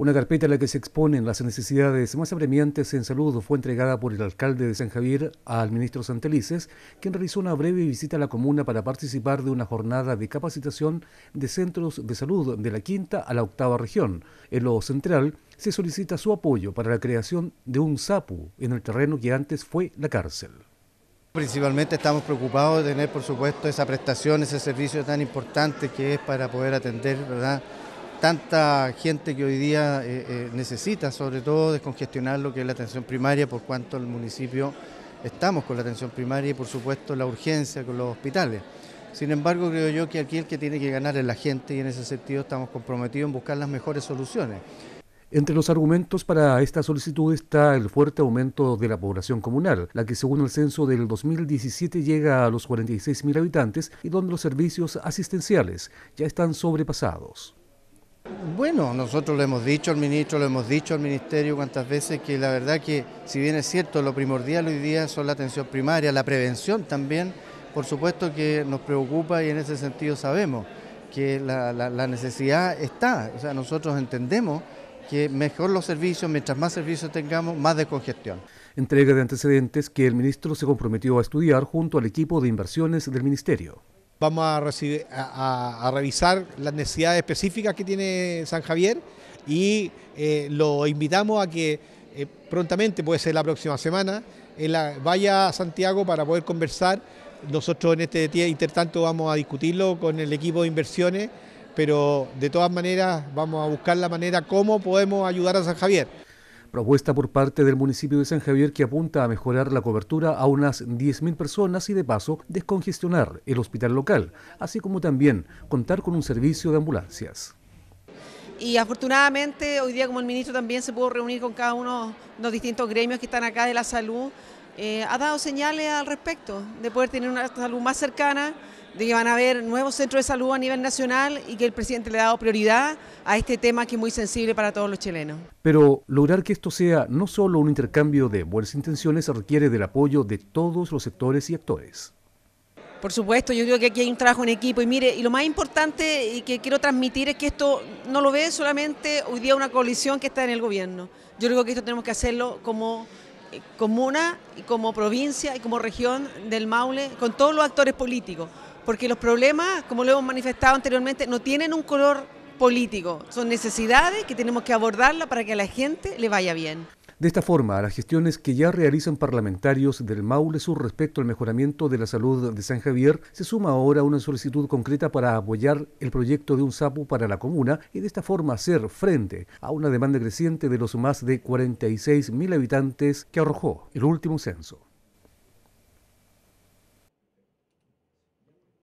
Una carpeta en la que se exponen las necesidades más apremiantes en salud fue entregada por el alcalde de San Javier al ministro Santelices, quien realizó una breve visita a la comuna para participar de una jornada de capacitación de centros de salud de la quinta a la octava región. En lo central se solicita su apoyo para la creación de un SAPU en el terreno que antes fue la cárcel. Principalmente estamos preocupados de tener, por supuesto, esa prestación, ese servicio tan importante que es para poder atender, ¿verdad? tanta gente que hoy día eh, eh, necesita, sobre todo descongestionar lo que es la atención primaria, por cuanto el municipio estamos con la atención primaria y por supuesto la urgencia con los hospitales. Sin embargo, creo yo que aquí el que tiene que ganar es la gente y en ese sentido estamos comprometidos en buscar las mejores soluciones. Entre los argumentos para esta solicitud está el fuerte aumento de la población comunal, la que según el censo del 2017 llega a los 46.000 habitantes y donde los servicios asistenciales ya están sobrepasados. Bueno, nosotros lo hemos dicho al ministro, lo hemos dicho al ministerio cuántas veces, que la verdad que si bien es cierto, lo primordial hoy día son la atención primaria, la prevención también, por supuesto que nos preocupa y en ese sentido sabemos que la, necesidad está, o sea, nosotros entendemos que mejor los servicios, mientras más servicios tengamos, más de congestión. Entrega de antecedentes que el ministro se comprometió a estudiar junto al equipo de inversiones del ministerio vamos a, recibir, a, revisar las necesidades específicas que tiene San Javier y eh, lo invitamos a que eh, prontamente, puede ser la próxima semana, vaya a Santiago para poder conversar. Nosotros en este intertanto vamos a discutirlo con el equipo de inversiones, pero de todas maneras vamos a buscar la manera cómo podemos ayudar a San Javier propuesta por parte del municipio de San Javier que apunta a mejorar la cobertura a unas 10.000 personas y de paso descongestionar el hospital local, así como también contar con un servicio de ambulancias. Y afortunadamente hoy día como el ministro también se pudo reunir con cada uno de los distintos gremios que están acá de la salud, eh, ha dado señales al respecto de poder tener una salud más cercana, de que van a haber nuevos centros de salud a nivel nacional y que el presidente le ha dado prioridad a este tema que es muy sensible para todos los chilenos. Pero lograr que esto sea no solo un intercambio de buenas intenciones requiere del apoyo de todos los sectores y actores. Por supuesto, yo digo que aquí hay un trabajo en equipo y mire, y lo más importante y que quiero transmitir es que esto no lo ve solamente hoy día una coalición que está en el gobierno. Yo creo que esto tenemos que hacerlo como eh, comuna y como provincia y como región del Maule, con todos los actores políticos porque los problemas, como lo hemos manifestado anteriormente, no tienen un color político, son necesidades que tenemos que abordarla para que a la gente le vaya bien. De esta forma, las gestiones que ya realizan parlamentarios del Maule Sur respecto al mejoramiento de la salud de San Javier, se suma ahora una solicitud concreta para apoyar el proyecto de un SAPU para la comuna y de esta forma hacer frente a una demanda creciente de los más de 46.000 habitantes que arrojó el último censo.